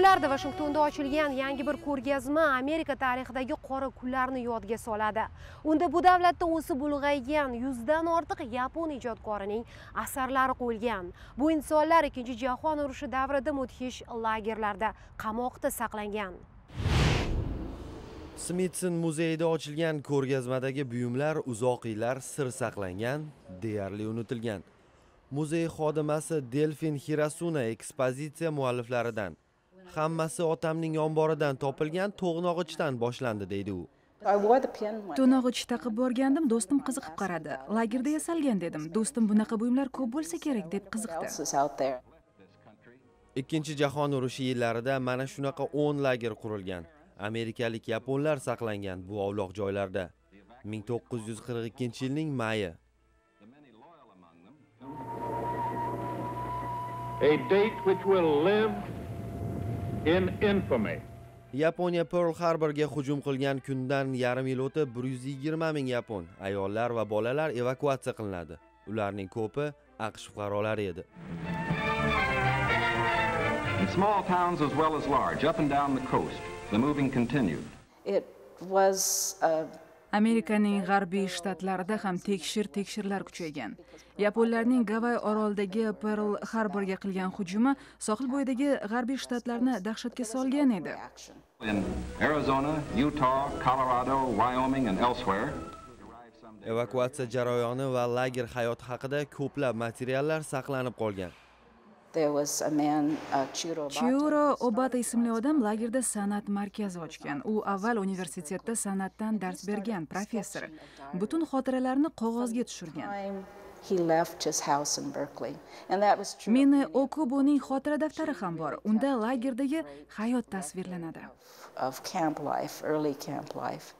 kunlarda vashingtonda ochilgan yangi bir ko'rgazma Amerika tarixidagi qora kunlarni yodga soladi. Unda bu davlatda o'sib ulg'aygan 100 dan ortiq yapon ijodkorining asarlari qo'yilgan. Bu insonlar ikkinchi jahon urushi davrida mudhish lagerlarda qamoqda saqlangan. Smitson muzeyida ochilgan ko'rgazmadagi buyumlar uzoq yillar sir saqlangan, deyarli unutilgan. Muzey xodimasi Delfin Xirasuna ekspozitsiya mualliflaridan hammasi otamning omboridan topilgan to'g'nog'ichdan boshlandi deydi u to'nog'ich taqib borgandim do'stim qiziqib qaradi lagerda yasalgan dedim do'stim bunaqa buyumlar ko'p bo'lsa kerak deb qiziqdi ikkinchi jahon urushi yillarida mana shunaqa o'n lager qurilgan amerikalik yaponlar saqlangan bu ovloq joylarda 1942 yilning mayi A date which will live in infamy. Yaponiya Pearl Harborga hujum qilgan kundan yarim yil o'tib 120 ming yapon ayollar va bolalar evakuatsiya qilinadi. Ularning ko'pi AQSh fuqarolari edi. In small towns as well as large, up and down the coast, the moving continued. It was a amerikaning g'arbiy shtatlarida ham tekshir tekshirlar kuchaygan yaponlarning gavay orolidagi perl harborga qilgan hujumi sohil bo'yidagi g'arbiy shtatlarni dahshatga solgan edi arizona utah colorado wyoming and elsewhere evakuatsiya jarayoni va lager hayoti haqida ko'plab materiallar saqlanib qolgan Uh, chiuro obata ismli odam lagerda san'at markazi ochgan u avval universitetda san'atdan dars bergan professor butun xotiralarini qog'ozga tushirgan he left his house in Berkeley. And that was true. Meni Okuboning xotira daftari ham bor. Unda lagerdagi hayot tasvirlanadi. Of camp life, early camp life.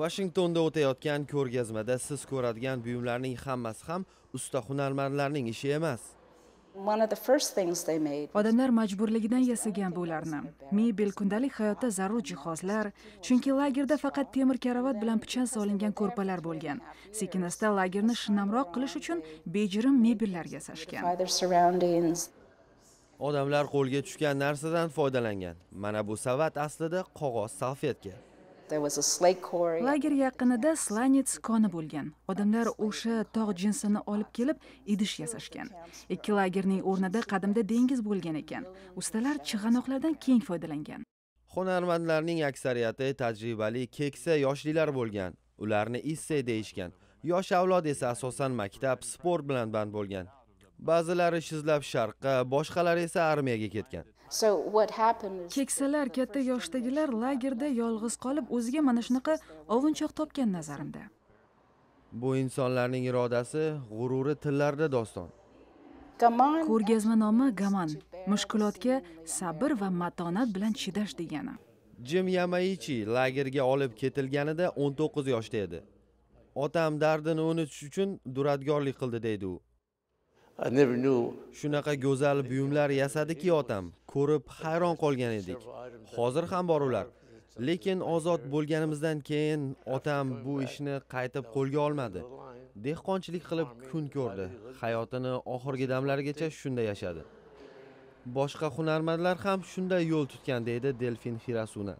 Washingtonda o'tayotgan ko'rgazmada siz ko'radigan buyumlarning hammasi ham usta hunarmandlarning ishi emas. odamlar majburligidan yasagan ularni mebel kundalik hayotda zarur jihozlar chunki lagerda faqat temir karavot bilan pichan solingan ko'rpalar bo'lgan sekin asta lagerni shinamroq qilish uchun bejirim mebellar yasashgan odamlar qo'lga tushgan narsadan foydalangan mana bu savat aslida qog'oz salfetka lager yaqinida slanets koni bo'lgan odamlar o'sha tog' jinsini olib kelib idish yasashgan ikki lagerning o'rnida qadimda dengiz bo'lgan ekan ustalar chig'anoqlardan keng foydalangan hunarmandlarning aksariyati tajribali keksa yoshlilar bo'lgan ularni isse deyishgan yosh avlod esa asosan maktab sport bilan band bo'lgan ba'zilari ish izlab sharqqa boshqalari esa armiyaga ketgan keksalar katta yoshdagilar lagerda yolg'iz qolib o'ziga mana shunaqa ovunchoq topgan nazarimda bu insonlarning irodasi g'ururi tillarida doston ko'rgazma nomi gaman mushkulotga sabr va matonat bilan chidash degani jim yamaichi lagerga olib ketilganida 19 yoshda edi otam dardini unutish uchun duradgorlik qildi deydi u shunaqa go'zal buyumlar yasadiki otam ko'rib hayron qolgan edik hozir ham bor ular lekin ozod bo'lganimizdan keyin otam bu ishni qaytib qo'lga olmadi dehqonchilik qilib kun ko'rdi hayotini oxirgi damlarigacha shunda yashadi boshqa hunarmandlar ham shunday yo'l tutgan deydi delfin xirasuna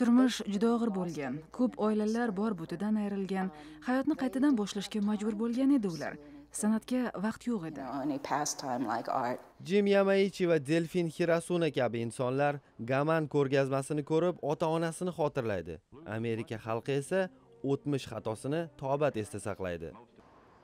turmush juda og'ir bo'lgan ko'p oilalar bor butidan ayrilgan hayotni qaytadan boshlashga majbur bo'lgan edi ular san'atga vaqt yo'q edi jim yamaichi va delfin xirasuna kabi insonlar gaman ko'rgazmasini ko'rib ota onasini xotirlaydi amerika xalqi esa o'tmish xatosini tobat esda saqlaydi